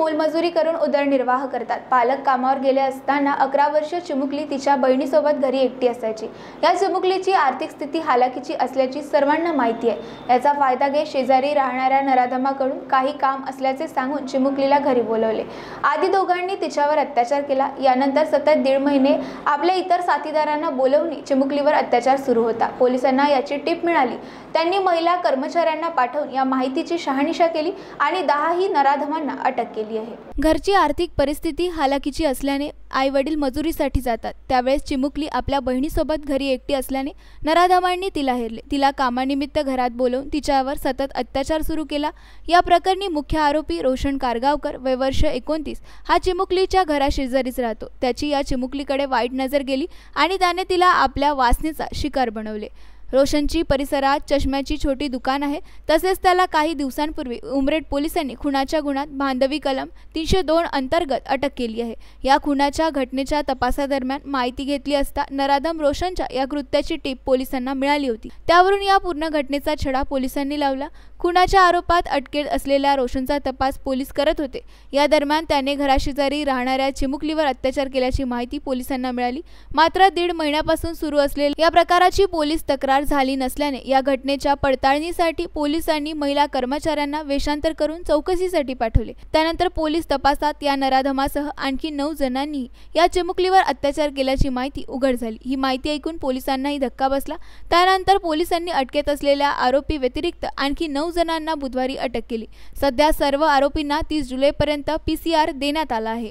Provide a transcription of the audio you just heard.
मोलमजुरी करून उदरनिर्वाह करतात पालक कामावर गेले असताना अकरा वर्ष चिमुकली तिच्या बहिणीसोबत घरी एकटी असायची या चिमुकलीची आर्थिक स्थिती हालाकीची असल्याची सर्वांना माहिती आहे याचा फायदा घेत शेजारी राहणाऱ्या नराधमाकडून काही काम असल्याचे सांगून चिमुकलीला घरी बोलवले आधी दोघांनी तिच्यावर अत्याचार केला यानंतर सतत दीड महिने आपल्या इतर साथीदारांना बोलवून चिमुकलीवर अत्याचार सुरू होता पोलिसांना याची टीप मिळाली त्यांनी महिला कर्मचाऱ्यांना पाठवून या माहितीची शहानिशा केली आणि दहाही नराधमांना अटक केली आहे घरची आर्थिक परिस्थिती हालाकीची असल्याने आई वडील मजुरीसाठी जातात त्यावेळेस चिमुकली आपल्या बहिणीसोबत घरी एकटी असल्याने नराधमांनी तिला हेरले तिला कामानिमित्त घरात बोलवून तिच्यावर सतत अत्याचार सुरू केला या प्रकरणी मुख्य आरोपी रोशन कारगावकर वर्ष एकोणतीस हा चिमुकलीच्या घराशेजारीच राहतो त्याची या चिमुकलीकडे वाईट नजर गेली आणि त्याने तिला आपल्या वासनेचा शिकार बनवले रोशनची परिसरात चष्म्याची छोटी दुकान आहे तसेच त्याला काही दिवसांपूर्वी उमरेड पोलिसांनी खुनाच्या गुणात बांधवी कलम तीनशे दोन अंतर्गत अटक केली आहे या खुनाच्या घटनेच्या तपासादरम्यान माहिती घेतली असता नराधम रोशनच्या या कृत्याची टीप पोलिसांना मिळाली होती त्यावरून या पूर्ण घटनेचा छडा पोलिसांनी लावला खुनाच्या आरोपात अटकेत असलेल्या रोशनचा तपास पोलीस करत होते या दरम्यान त्याने घराशेजारी राहणाऱ्या चिमुकलीवर अत्याचार केल्याची माहिती पोलिसांना मिळाली मात्र दीड महिन्यापासून सुरू असलेल्या या प्रकाराची पोलीस तक्रार तक्रार झाली नसल्याने या घटनेच्या पडताळणीसाठी पोलिसांनी महिला कर्मचाऱ्यांना वेषांतर करून चौकशीसाठी पाठवले त्यानंतर पोलीस तपासात या नराधमासह आणखी नऊ जणांनी या चिमुकलीवर अत्याचार केल्याची माहिती उघड झाली ही माहिती ऐकून पोलिसांनाही धक्का बसला त्यानंतर पोलिसांनी अटकेत असलेल्या आरोपी व्यतिरिक्त आणखी नऊ जणांना बुधवारी अटक केली सध्या सर्व आरोपींना तीस जुलैपर्यंत पी देण्यात आला आहे